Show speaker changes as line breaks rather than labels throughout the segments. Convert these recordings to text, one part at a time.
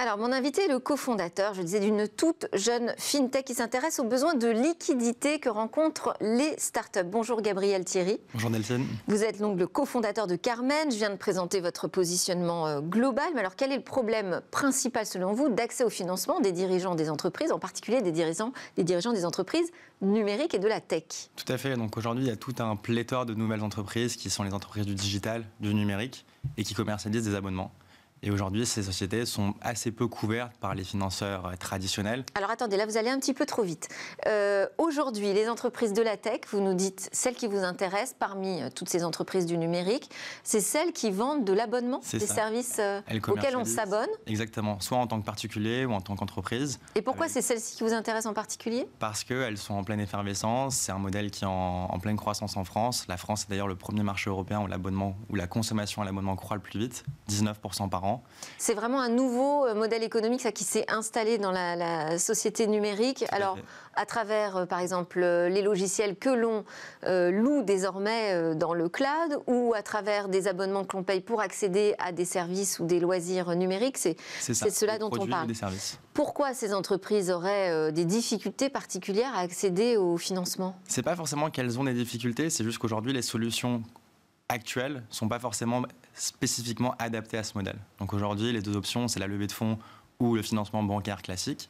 Alors, mon invité est le cofondateur, je disais, d'une toute jeune fintech qui s'intéresse aux besoins de liquidité que rencontrent les startups. Bonjour Gabriel Thierry. Bonjour Nelson. Vous êtes donc le cofondateur de Carmen. Je viens de présenter votre positionnement euh, global. Mais alors, quel est le problème principal, selon vous, d'accès au financement des dirigeants des entreprises, en particulier des dirigeants, des dirigeants des entreprises numériques et de la tech
Tout à fait. Donc, aujourd'hui, il y a tout un pléthore de nouvelles entreprises qui sont les entreprises du digital, du numérique et qui commercialisent des abonnements. Et aujourd'hui, ces sociétés sont assez peu couvertes par les financeurs euh, traditionnels.
Alors attendez, là vous allez un petit peu trop vite. Euh, aujourd'hui, les entreprises de la tech, vous nous dites celles qui vous intéressent parmi euh, toutes ces entreprises du numérique, c'est celles qui vendent de l'abonnement, des services auxquels on s'abonne
Exactement, soit en tant que particulier ou en tant qu'entreprise.
Et pourquoi c'est celles-ci qui vous intéressent en particulier
Parce qu'elles sont en pleine effervescence, c'est un modèle qui est en, en, pleine croissance en France. La France est d'ailleurs le premier marché européen où l'abonnement, où la consommation à l'abonnement croît le plus vite, 19% par an
c'est vraiment un nouveau euh, modèle économique ça, qui s'est installé dans la, société numérique. Alors, à travers, euh, par exemple, euh, les logiciels que l'on loue désormais dans le cloud ou à travers des abonnements que l'on paye pour accéder à des services ou des loisirs numériques, c'est cela dont on parle. Pourquoi ces entreprises auraient des difficultés particulières à accéder au financement
Ce n'est pas forcément qu'elles ont des difficultés, c'est juste qu'aujourd'hui, les solutions actuelles ne sont pas forcément spécifiquement adaptées à ce modèle. Donc aujourd'hui, les deux options, c'est la levée de fonds ou le financement bancaire classique.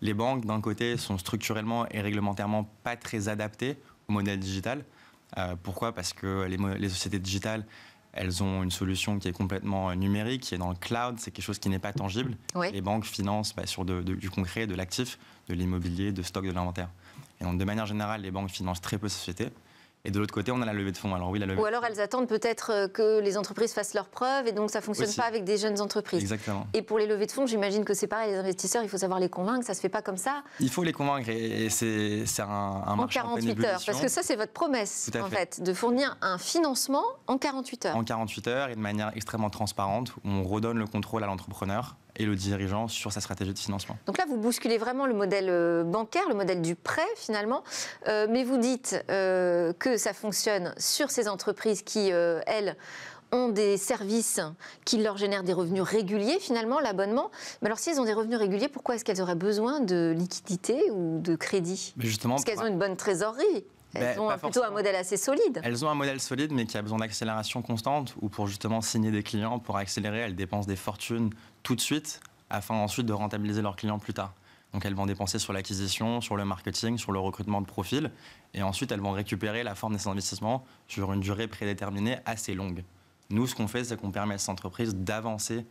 Les banques, d'un côté, sont structurellement et réglementairement pas très adaptées au modèle digital. Euh, pourquoi Parce que les, sociétés digitales, elles ont une solution qui est complètement euh, numérique, qui est dans le cloud, c'est quelque chose qui n'est pas tangible. Les banques financent bah, sur du concret, de l'actif, de l'immobilier, de stock, de l'inventaire. Et donc, de manière générale, les banques financent très peu de sociétés. Et de l'autre côté, on a la levée de fonds. Alors oui, Ou
alors elles attendent peut-être euh, que les entreprises fassent leurs preuves et donc ça fonctionne pas avec des jeunes entreprises. Exactement. Et pour les levées de fonds, j'imagine que c'est pareil. Les investisseurs, il faut savoir les convaincre. Ça se fait pas comme ça.
Il faut les convaincre et c'est un, marché en 48 heures, parce que ça
c'est votre promesse en fait, de fournir un financement en 48 heures. En
48 heures et de manière extrêmement transparente, on redonne le contrôle à l'entrepreneur et le dirigeant sur sa stratégie de financement.
Donc là, vous bousculez vraiment le modèle euh, bancaire, le modèle du prêt finalement, euh, mais vous dites euh, que ça fonctionne sur ces entreprises qui, elles, ont des services qui leur génèrent des revenus réguliers, finalement, l'abonnement. Mais alors, si elles ont des revenus réguliers, pourquoi est-ce qu'elles auraient besoin de liquidités ou de crédits Parce qu'elles ont une bonne trésorerie. Elles ben, ont plutôt un modèle assez solide.
Elles ont un modèle solide, mais qui a besoin d'accélération constante, ou pour justement signer des clients, pour accélérer, elles dépensent des fortunes tout de suite, afin ensuite de rentabiliser leurs clients plus tard. Donc elles vont dépenser sur l'acquisition, sur le marketing, sur le recrutement de profils, et ensuite elles vont récupérer la forme de ces investissements sur une durée prédéterminée assez longue. Nous, ce qu'on fait, c'est qu'on permet à cette entreprises d'avancer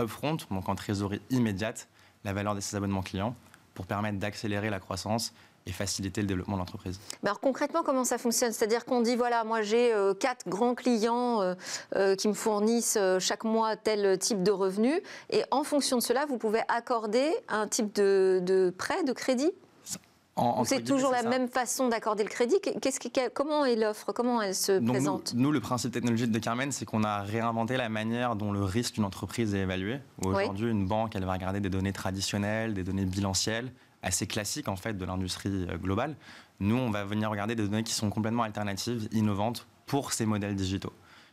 upfront, donc en trésorerie immédiate, la valeur de ces abonnements clients, pour permettre d'accélérer la croissance et faciliter le développement de l'entreprise.
alors concrètement, comment ça fonctionne C'est-à-dire qu'on dit, voilà, moi j'ai euh, quatre grands clients euh, euh, qui me fournissent chaque mois tel type de revenus, et en fonction de cela, vous pouvez accorder un type de, prêt, de crédit
c'est toujours la même
façon d'accorder le crédit. ce comment est l'offre Comment elle se présente
nous, le principe technologique de Carmen, c'est qu'on a réinventé la manière dont le risque d'une entreprise est évalué. Aujourd'hui, une banque, elle va regarder des données traditionnelles, des données bilancielles, assez classique en fait de l'industrie euh, globale. Nous, on va venir regarder des données qui sont complètement alternatives, innovantes pour ces modèles digitaux.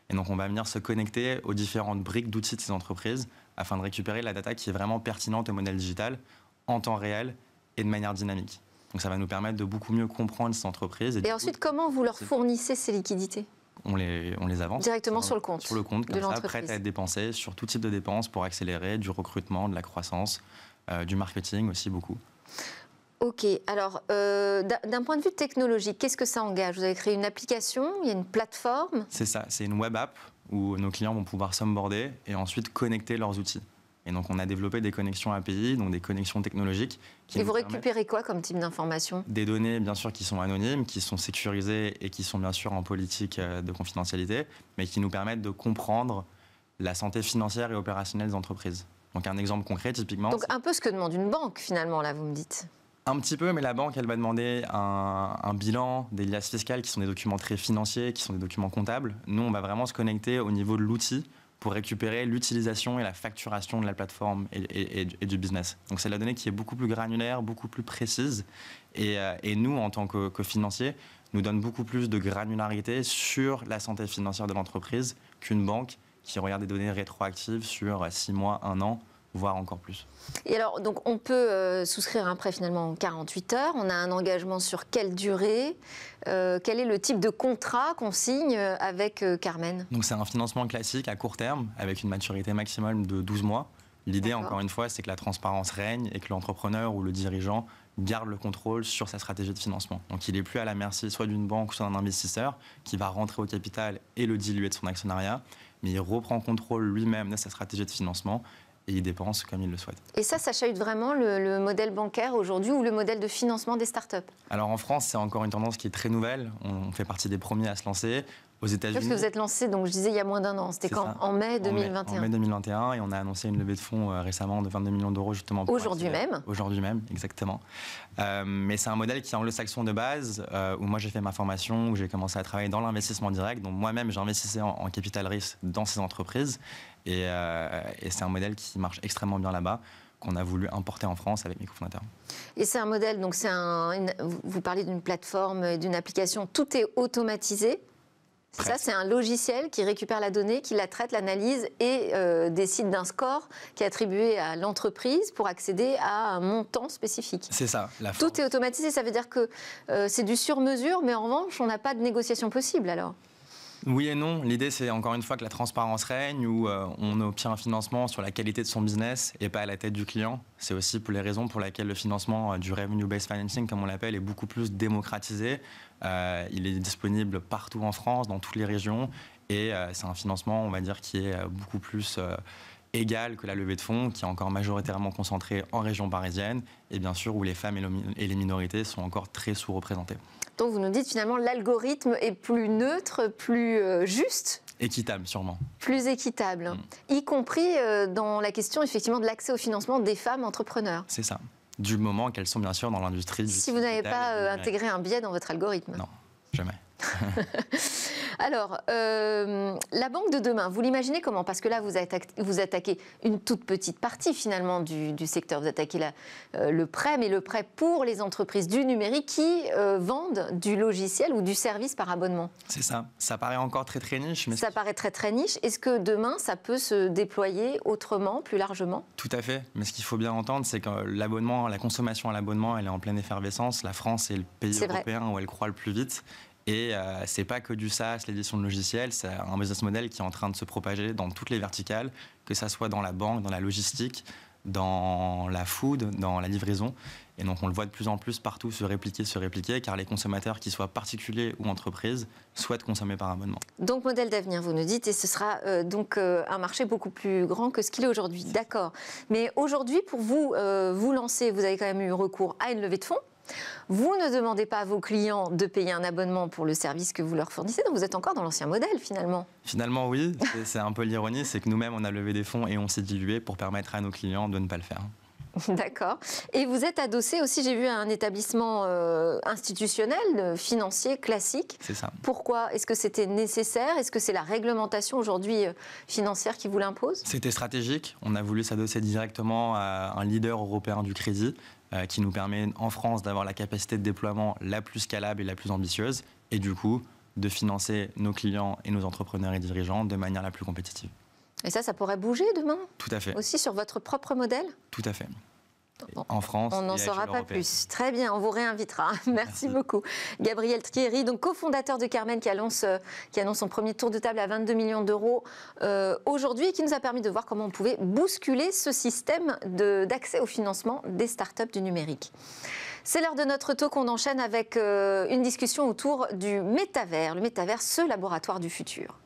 Et donc, on va venir se connecter aux différentes briques d'outils de ces entreprises afin de récupérer la data qui est vraiment pertinente au modèle digital en temps réel et de manière dynamique. Donc, ça va nous permettre de beaucoup mieux comprendre ces entreprises. Et, ensuite,
comment vous leur fournissez ces liquidités
on les, on les, avance. Directement sur, le compte. Sur le compte, de ça, prête à être dépensée sur tout type de dépenses pour accélérer du recrutement, de la croissance, euh, du marketing aussi beaucoup.
Ok, alors euh, d'un point de vue technologique, qu'est-ce que ça engage Vous avez créé une application, il y a une plateforme
C'est ça, c'est une web app où nos clients vont pouvoir s'onboarder et ensuite connecter leurs outils. Et donc on a développé des connexions API, donc des connexions technologiques. Qui et vous récupérez quoi comme type d'information Des données bien sûr qui sont anonymes, qui sont sécurisées et qui sont bien sûr en politique euh, de confidentialité, mais qui nous permettent de comprendre la santé financière et opérationnelle des entreprises. Donc un exemple concret typiquement. Donc
un peu ce que demande une banque finalement là, vous me dites.
Un petit peu, mais la banque, elle va demander un, bilan, des liasses fiscales qui sont des documents très financiers, qui sont des documents comptables. Nous, on va vraiment se connecter au niveau de l'outil pour récupérer l'utilisation et la facturation de la plateforme et, du business. Donc c'est la donnée qui est beaucoup plus granulaire, beaucoup plus précise. Euh, et, nous, en tant que, que financiers, nous donne beaucoup plus de granularité sur la santé financière de l'entreprise qu'une banque qui regarde des données rétroactives sur 6 mois, 1 an, voire encore plus.
Et alors, donc, on peut euh, souscrire un prêt finalement en 48 heures. On a un engagement sur quelle durée euh, Quel est le type de contrat qu'on signe euh, avec Carmen
Donc, c'est un financement classique à court terme, avec une maturité maximale de 12 mois. L'idée, encore une fois, c'est que la transparence règne et que l'entrepreneur ou le dirigeant garde le contrôle sur sa stratégie de financement. Donc il n'est plus à la merci soit d'une banque, soit d'un investisseur qui va rentrer au capital et le diluer de son actionnariat mais il reprend contrôle lui-même de sa stratégie de financement et il dépense comme il le souhaite.
Et ça, ça chahute vraiment le, le modèle bancaire aujourd'hui ou le modèle de financement des startups
Alors en France, c'est encore une tendance qui est très nouvelle. On fait partie des premiers à se lancer aux États-Unis. que vous êtes
lancé, donc je disais il y a moins d'un an, c'était quand En mai 2021. En mai, en mai,
2021, et on a annoncé une levée de fonds euh, récemment de 22 millions d'euros justement. Aujourd'hui même. Aujourd'hui même, exactement. Euh, mais c'est un modèle qui est anglo-saxon de base, euh, où moi j'ai fait ma formation, où j'ai commencé à travailler dans l'investissement direct. Donc moi-même j'investissais en, en, capital risque dans ces entreprises, et, c'est un modèle qui marche extrêmement bien là-bas qu'on a voulu importer en France avec mes cofondateurs.
Et c'est un modèle, donc c'est un, vous parlez d'une plateforme, d'une application, tout est automatisé ça, c'est un logiciel qui récupère la donnée, qui la traite, l'analyse et euh, décide d'un score qui est attribué à l'entreprise pour accéder à un montant spécifique. C'est ça. La Tout est automatisé, ça veut dire que euh, c'est du sur-mesure, mais en revanche, on n'a pas de négociation possible alors.
Oui et non. L'idée, c'est encore une fois que la transparence règne, où euh, on obtient un financement sur la qualité de son business et pas à la tête du client. C'est aussi pour les raisons pour lesquelles le financement euh, du revenue-based financing, comme on l'appelle, est beaucoup plus démocratisé. Euh, il est disponible partout en France, dans toutes les régions, et c'est un financement, on va dire, qui est beaucoup plus égal que la levée de fonds, qui est encore majoritairement concentrée en région parisienne, et bien sûr où les femmes et les minorités sont encore très sous-représentées.
Donc vous nous dites finalement l'algorithme est plus neutre, plus
euh, juste Équitable, sûrement.
Plus équitable, hmm. y compris euh, dans la question effectivement de l'accès au financement des femmes entrepreneurs.
C'est ça, du moment qu'elles sont bien sûr dans l'industrie. Si vous n'avez pas euh, intégré un
biais dans votre algorithme.
Non, jamais.
Alors, euh, la banque de demain, vous l'imaginez comment Parce que là, vous attaquez, une toute petite partie finalement du, secteur. Vous attaquez euh, le prêt, mais le prêt pour les entreprises du numérique qui euh, vendent du logiciel ou du service par abonnement.
C'est ça. Ça paraît encore très très niche. ça
paraît très très niche. Est-ce que demain, ça peut se déployer autrement, plus largement
Tout à fait. Mais ce qu'il faut bien entendre, c'est que l'abonnement, la consommation à l'abonnement, elle est en pleine effervescence. La France est le pays européen où elle croît le plus vite. Et ce euh, c'est pas que du SaaS, l'édition de logiciels, c'est un business model qui est en train de se propager dans toutes les verticales, que ça soit dans la banque, dans la logistique, dans la food, dans la livraison. Et donc on le voit de plus en plus partout se répliquer, se répliquer, car les consommateurs, qu'ils soient particuliers ou entreprises, souhaitent consommer par abonnement.
Donc modèle d'avenir, vous nous dites, et ce sera euh, donc euh, un marché beaucoup plus grand que ce qu'il est aujourd'hui. D'accord. Mais aujourd'hui, pour vous, vous lancez, vous avez quand même eu recours à une levée de fonds vous ne demandez pas à vos clients de payer un abonnement pour le service que vous leur fournissez, donc vous êtes encore dans l'ancien modèle finalement.
Finalement, oui. C'est un peu l'ironie, c'est que nous-mêmes, on a levé des fonds et on s'est dilué pour permettre à nos clients de ne pas le faire.
D'accord. Et vous êtes adossé aussi, j'ai vu, à un établissement euh, institutionnel, euh, financier, classique. C'est ça. Pourquoi Est-ce que c'était nécessaire Est-ce que c'est la réglementation aujourd'hui euh, financière qui vous l'impose
C'était stratégique. On a voulu s'adosser directement à un leader européen du crédit euh, qui nous permet en France d'avoir la capacité de déploiement la plus scalable et la plus ambitieuse, et du coup de financer nos clients et nos entrepreneurs et dirigeants de manière la plus compétitive.
Et ça, ça pourrait bouger demain Tout à fait. Aussi sur votre propre modèle
Tout à fait en France. On n'en saura pas plus.
Très bien, on vous réinvitera. Merci, beaucoup. Gabriel Thierry, donc cofondateur de Carmen, qui annonce, euh, son premier tour de table à 22 millions d'euros euh, aujourd'hui et qui nous a permis de voir comment on pouvait bousculer ce système d'accès au financement des startups du numérique. C'est l'heure de notre talk. qu'on enchaîne avec euh, une discussion autour du métavers. Le métavers, ce laboratoire du futur.